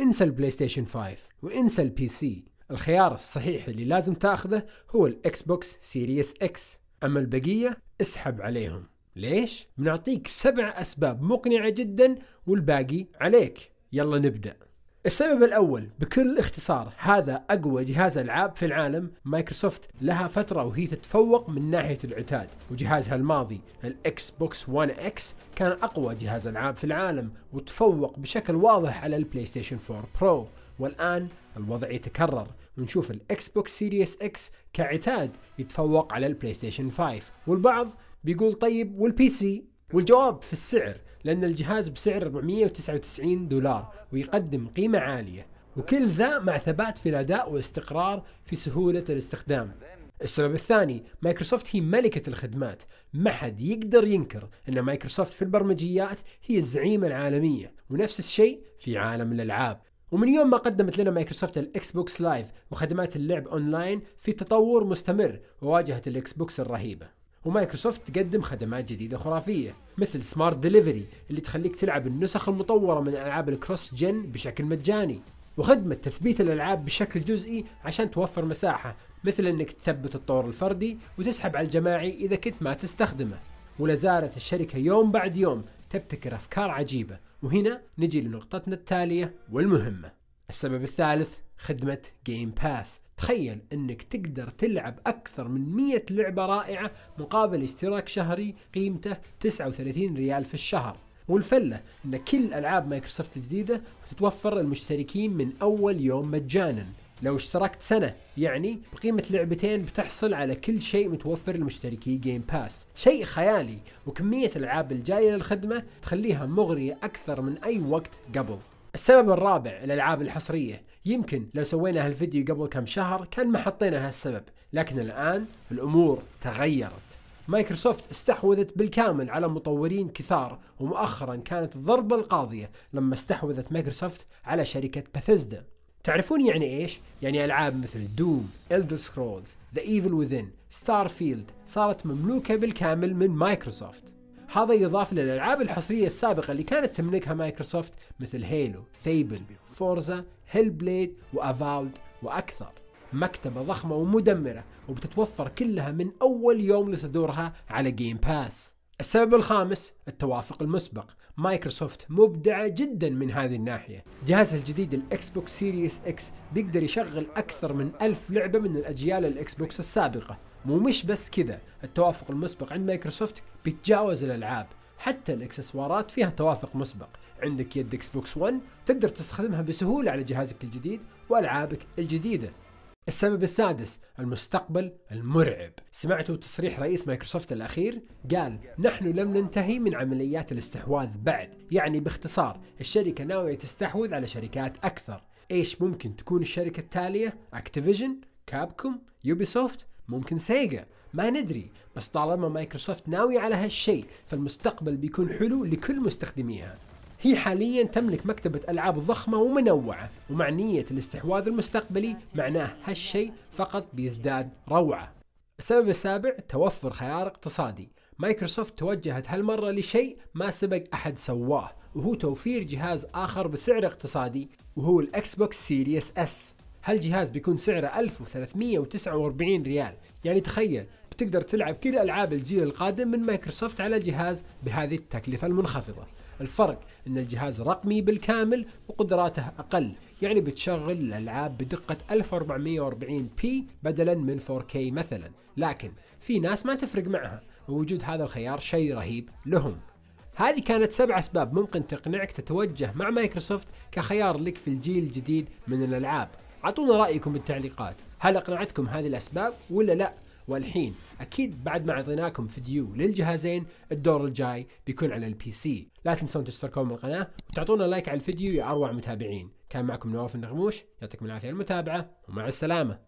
انسى البلاي ستيشن 5 وانسى البي سي الخيار الصحيح اللي لازم تاخذه هو الاكس بوكس سيريس اكس اما البقيه اسحب عليهم ليش؟ بنعطيك سبع اسباب مقنعه جدا والباقي عليك يلا نبدأ السبب الأول بكل اختصار هذا أقوى جهاز ألعاب في العالم مايكروسوفت لها فترة وهي تتفوق من ناحية العتاد وجهازها الماضي الإكس بوكس 1 إكس كان أقوى جهاز ألعاب في العالم وتفوق بشكل واضح على البلاي ستيشن 4 برو والآن الوضع يتكرر ونشوف الإكس بوكس سيريس إكس كعتاد يتفوق على البلاي ستيشن 5 والبعض بيقول طيب والبي سي والجواب في السعر لأن الجهاز بسعر 499 دولار ويقدم قيمة عالية وكل ذا مع ثبات في الأداء واستقرار في سهولة الاستخدام السبب الثاني مايكروسوفت هي ملكة الخدمات ما حد يقدر ينكر أن مايكروسوفت في البرمجيات هي الزعيمة العالمية ونفس الشيء في عالم الألعاب ومن يوم ما قدمت لنا مايكروسوفت الاكس بوكس لايف وخدمات اللعب اونلاين في تطور مستمر وواجهة الاكس بوكس الرهيبه ومايكروسوفت تقدم خدمات جديدة خرافية مثل سمارت ديليفري اللي تخليك تلعب النسخ المطورة من ألعاب الكروس جن بشكل مجاني وخدمة تثبيت الألعاب بشكل جزئي عشان توفر مساحة مثل أنك تثبت الطور الفردي وتسحب على الجماعي إذا كنت ما تستخدمه ولازالت الشركة يوم بعد يوم تبتكر أفكار عجيبة وهنا نجي لنقطتنا التالية والمهمة السبب الثالث خدمة جيم باس تخيل انك تقدر تلعب اكثر من 100 لعبه رائعه مقابل اشتراك شهري قيمته 39 ريال في الشهر والفله ان كل العاب مايكروسوفت الجديده تتوفر المشتركين من اول يوم مجانا لو اشتركت سنة يعني بقيمة لعبتين بتحصل على كل شيء متوفر لمشتركي جيم باس شيء خيالي وكمية الألعاب الجاية للخدمة تخليها مغرية أكثر من أي وقت قبل السبب الرابع الالعاب الحصريه يمكن لو سوينا هالفيديو قبل كم شهر كان ما حطينا هالسبب لكن الان الامور تغيرت مايكروسوفت استحوذت بالكامل على مطورين كثار ومؤخرا كانت الضربة القاضية لما استحوذت مايكروسوفت على شركة باثيزدا تعرفون يعني ايش؟ يعني العاب مثل دوم، Elder سكرولز، ذا ايفل وذين، ستار فيلد صارت مملوكة بالكامل من مايكروسوفت هذا يضاف للألعاب الحصرية السابقة اللي كانت تملكها مايكروسوفت مثل هيلو، ثيبل، فورزا، هيل بليد وأفاود وأكثر مكتبة ضخمة ومدمرة وبتتوفر كلها من أول يوم لصدورها على جيم باس السبب الخامس التوافق المسبق مايكروسوفت مبدعة جدا من هذه الناحية جهازها الجديد الاكس بوكس سيريس اكس بيقدر يشغل أكثر من ألف لعبة من الأجيال الاكس بوكس السابقة ومش بس كذا التوافق المسبق عند مايكروسوفت بيتجاوز الالعاب حتى الاكسسوارات فيها توافق مسبق عندك يد اكس بوكس 1 تقدر تستخدمها بسهولة على جهازك الجديد والعابك الجديدة السبب السادس المستقبل المرعب سمعتوا تصريح رئيس مايكروسوفت الأخير قال نحن لم ننتهي من عمليات الاستحواذ بعد يعني باختصار الشركة ناوية تستحوذ على شركات أكثر إيش ممكن تكون الشركة التالية؟ أكتيفيجن؟ كابكوم؟ يوبيسوفت؟ ممكن سيجا ما ندري بس طالما مايكروسوفت ناوية على هالشيء فالمستقبل بيكون حلو لكل مستخدميها هي حاليا تملك مكتبة ألعاب ضخمة ومنوعة ومع نية الاستحواذ المستقبلي معناه هالشيء فقط بيزداد روعة السبب السابع توفر خيار اقتصادي مايكروسوفت توجهت هالمرة لشيء ما سبق أحد سواه وهو توفير جهاز آخر بسعر اقتصادي وهو الأكس بوكس سيريس أس هالجهاز بيكون سعره 1349 ريال يعني تخيل بتقدر تلعب كل العاب الجيل القادم من مايكروسوفت على جهاز بهذه التكلفة المنخفضة الفرق ان الجهاز رقمي بالكامل وقدراته اقل يعني بتشغل الالعاب بدقه 1440 بي بدلا من 4K مثلا لكن في ناس ما تفرق معها ووجود هذا الخيار شيء رهيب لهم هذه كانت سبع اسباب ممكن تقنعك تتوجه مع مايكروسوفت كخيار لك في الجيل الجديد من الالعاب اعطونا رايكم بالتعليقات هل اقنعتكم هذه الاسباب ولا لا والحين اكيد بعد ما اعطيناكم فيديو للجهازين الدور الجاي بيكون على البي سي لا تنسون تشتركون بالقناه وتعطونا لايك على الفيديو يا اروع متابعين كان معكم نواف النغموش يعطيكم العافيه على المتابعه ومع السلامه